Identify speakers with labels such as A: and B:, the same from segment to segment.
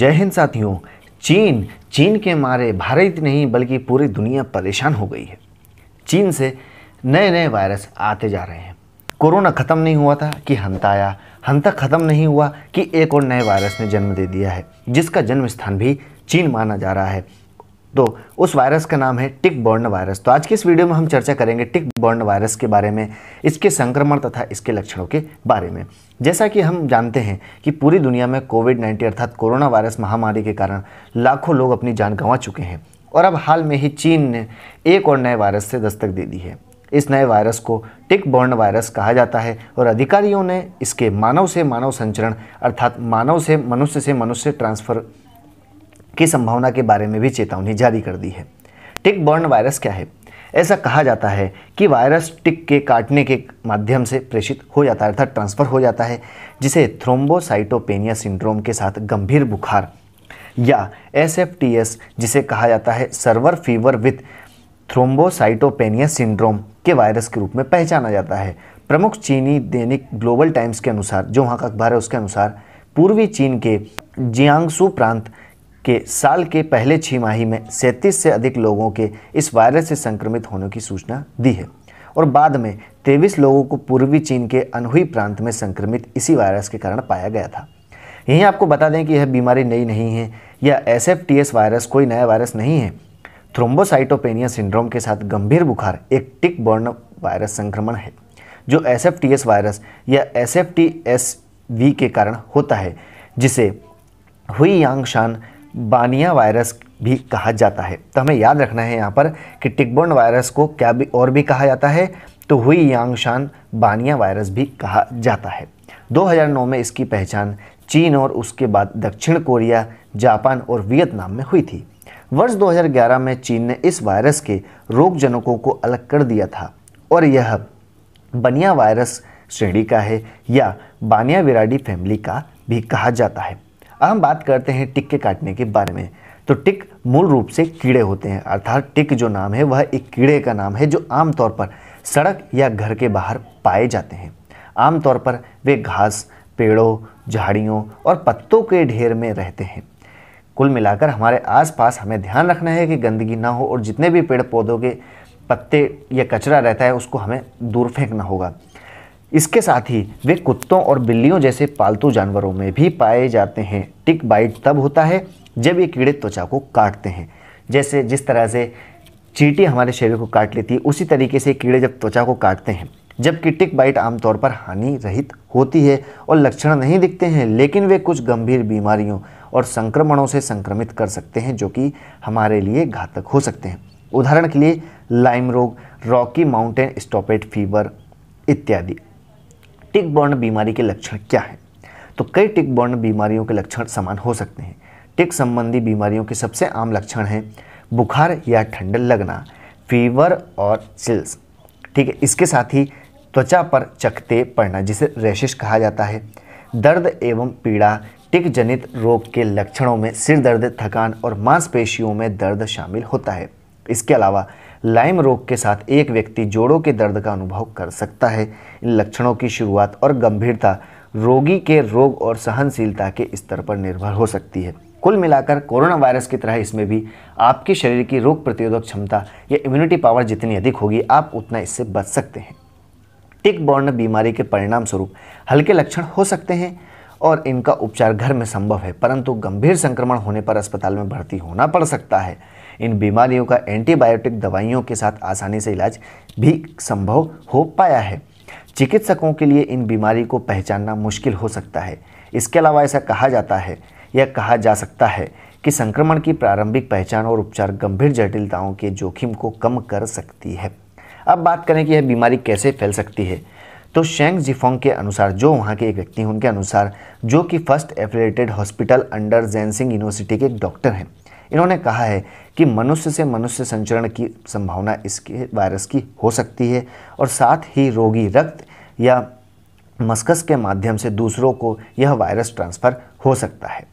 A: जय हिंद साथियों चीन चीन के मारे भारत नहीं बल्कि पूरी दुनिया परेशान हो गई है चीन से नए नए वायरस आते जा रहे हैं कोरोना ख़त्म नहीं हुआ था कि हंता आया हंत ख़त्म नहीं हुआ कि एक और नए वायरस ने जन्म दे दिया है जिसका जन्म स्थान भी चीन माना जा रहा है तो उस वायरस का नाम है टिक बॉर्न वायरस तो आज की इस वीडियो में हम चर्चा करेंगे टिक बॉर्न वायरस के बारे में इसके संक्रमण तथा इसके लक्षणों के बारे में जैसा कि हम जानते हैं कि पूरी दुनिया में कोविड नाइन्टीन अर्थात कोरोना वायरस महामारी के कारण लाखों लोग अपनी जान गंवा चुके हैं और अब हाल में ही चीन ने एक और नए वायरस से दस्तक दे दी है इस नए वायरस को टिक बॉर्न वायरस कहा जाता है और अधिकारियों ने इसके मानव से मानव संचरण अर्थात मानव से मनुष्य से मनुष्य ट्रांसफ़र की संभावना के बारे में भी चेतावनी जारी कर दी है टिक बर्न वायरस क्या है ऐसा कहा जाता है कि वायरस टिक के काटने के माध्यम से प्रेषित हो जाता है अर्थात ट्रांसफ़र हो जाता है जिसे थ्रोम्बोसाइटोपेनिया सिंड्रोम के साथ गंभीर बुखार या एस जिसे कहा जाता है severe fever with thrombocytopenia syndrome के वायरस के रूप में पहचाना जाता है प्रमुख चीनी दैनिक ग्लोबल टाइम्स के अनुसार जो वहाँ का अखबार है उसके अनुसार पूर्वी चीन के जियांगसू प्रांत के साल के पहले छिमाही में सैंतीस से अधिक लोगों के इस वायरस से संक्रमित होने की सूचना दी है और बाद में तेईस लोगों को पूर्वी चीन के अनहुई प्रांत में संक्रमित इसी वायरस के कारण पाया गया था यहीं आपको बता दें कि यह बीमारी नई नहीं है या S F T S virus कोई नया वायरस नहीं है थ्रोम्बोसाइटोपेनिया सिंड्रोम के साथ गंभीर बुखार एक टिक बॉर्न वायरस संक्रमण है जो S F T S virus या S F T S V के कारण होता है जिसे हुई यांग शान बानिया वायरस भी कहा जाता है तो हमें याद रखना है यहाँ पर कि टिकबोन वायरस को क्या भी और भी कहा जाता है तो हुई यांगशान बानिया वायरस भी कहा जाता है 2009 में इसकी पहचान चीन और उसके बाद दक्षिण कोरिया जापान और वियतनाम में हुई थी वर्ष 2011 में चीन ने इस वायरस के रोगजनकों को अलग कर दिया था और यह बनिया वायरस श्रेणी का है या बानिया विराडी फैमिली का भी कहा जाता है अब हम बात करते हैं टिक के काटने के बारे में तो टिक मूल रूप से कीड़े होते हैं अर्थात टिक जो नाम है वह एक कीड़े का नाम है जो आमतौर पर सड़क या घर के बाहर पाए जाते हैं आमतौर पर वे घास पेड़ों झाड़ियों और पत्तों के ढेर में रहते हैं कुल मिलाकर हमारे आसपास हमें ध्यान रखना है कि गंदगी ना हो और जितने भी पेड़ पौधों के पत्ते या कचरा रहता है उसको हमें दूर फेंकना होगा इसके साथ ही वे कुत्तों और बिल्लियों जैसे पालतू जानवरों में भी पाए जाते हैं टिक बाइट तब होता है जब ये कीड़े त्वचा को काटते हैं जैसे जिस तरह से चीटी हमारे शरीर को काट लेती है उसी तरीके से कीड़े जब त्वचा को काटते हैं जबकि टिक बाइट आमतौर पर हानि रहित होती है और लक्षण नहीं दिखते हैं लेकिन वे कुछ गंभीर बीमारियों और संक्रमणों से संक्रमित कर सकते हैं जो कि हमारे लिए घातक हो सकते हैं उदाहरण के लिए लाइम रोग रॉकी माउंटेन स्टॉपेट फीवर इत्यादि टिक बॉर्न बीमारी के लक्षण क्या है तो कई टिक बॉन्ड बीमारियों के लक्षण समान हो सकते हैं टिक संबंधी बीमारियों के सबसे आम लक्षण हैं बुखार या ठंड लगना फीवर और चिल्स ठीक है इसके साथ ही त्वचा पर चकते पड़ना जिसे रेशिश कहा जाता है दर्द एवं पीड़ा टिक जनित रोग के लक्षणों में सिर दर्द थकान और मांसपेशियों में दर्द शामिल होता है इसके अलावा लाइम रोग के साथ एक व्यक्ति जोड़ों के दर्द का अनुभव कर सकता है इन लक्षणों की शुरुआत और गंभीरता रोगी के रोग और सहनशीलता के स्तर पर निर्भर हो सकती है कुल मिलाकर कोरोना वायरस की तरह इसमें भी आपके शरीर की रोग प्रतिरोधक क्षमता या इम्यूनिटी पावर जितनी अधिक होगी आप उतना इससे बच सकते हैं टिक बॉर्न बीमारी के परिणाम स्वरूप हल्के लक्षण हो सकते हैं और इनका उपचार घर में संभव है परंतु गंभीर संक्रमण होने पर अस्पताल में भर्ती होना पड़ सकता है इन बीमारियों का एंटीबायोटिक दवाइयों के साथ आसानी से इलाज भी संभव हो पाया है चिकित्सकों के लिए इन बीमारी को पहचानना मुश्किल हो सकता है इसके अलावा ऐसा कहा जाता है या कहा जा सकता है कि संक्रमण की प्रारंभिक पहचान और उपचार गंभीर जटिलताओं के जोखिम को कम कर सकती है अब बात करें कि यह बीमारी कैसे फैल सकती है तो शेंग जिफोंग के अनुसार जो वहाँ के एक व्यक्ति हैं उनके अनुसार जो कि फर्स्ट एफिलेटेड हॉस्पिटल अंडर जैनसिंग यूनिवर्सिटी के एक डॉक्टर हैं इन्होंने कहा है कि मनुष्य से मनुष्य संचरण की संभावना इसके वायरस की हो सकती है और साथ ही रोगी रक्त या मस्कस के माध्यम से दूसरों को यह वायरस ट्रांसफ़र हो सकता है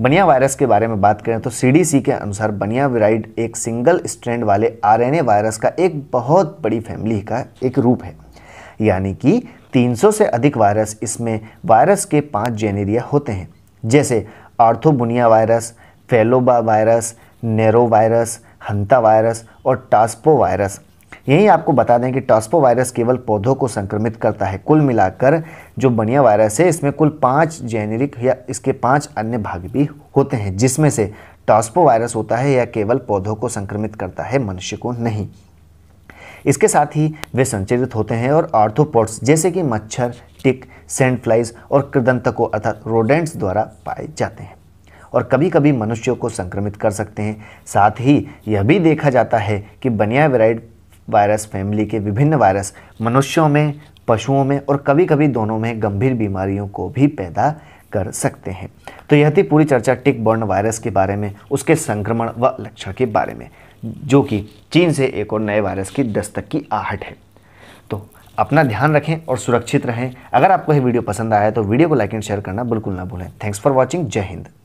A: बनिया वायरस के बारे में बात करें तो सीडीसी के अनुसार बनिया विराइड एक सिंगल स्ट्रैंड वाले आरएनए वायरस का एक बहुत बड़ी फैमिली का एक रूप है यानी कि 300 से अधिक वायरस इसमें वायरस के पांच जेनेरिया होते हैं जैसे orthobunya virus phlebo virus nairo virus hanta virus और टास्पो वायरस यही आपको बता दें कि टास्पो वायरस केवल पौधों को संक्रमित करता है कुल मिलाकर जो बनिया वायरस है इसमें कुल पाँच जेनेरिक या इसके पाँच अन्य भाग भी होते हैं जिसमें से टास्पो वायरस होता है या केवल पौधों को संक्रमित करता है मनुष्य को नहीं इसके साथ ही वे संचरित होते हैं और आर्थोपोड्स जैसे कि मच्छर टिक सेंडफ्लाइज और कृदंतकों अर्थात रोडेंट्स द्वारा पाए जाते हैं और कभी कभी मनुष्यों को संक्रमित कर सकते हैं साथ ही यह भी देखा जाता है कि बनिया वेराइड वायरस फैमिली के विभिन्न वायरस मनुष्यों में पशुओं में और कभी कभी दोनों में गंभीर बीमारियों को भी पैदा कर सकते हैं तो यह थी पूरी चर्चा टिक बॉर्न वायरस के बारे में उसके संक्रमण व लक्षण के बारे में जो कि चीन से एक और नए वायरस की दस्तक की आहट है तो अपना ध्यान रखें और सुरक्षित रहें अगर आपको यह वीडियो पसंद आया तो वीडियो को लाइक एंड शेयर करना बिल्कुल ना भूलें थैंक्स फॉर वॉचिंग जय हिंद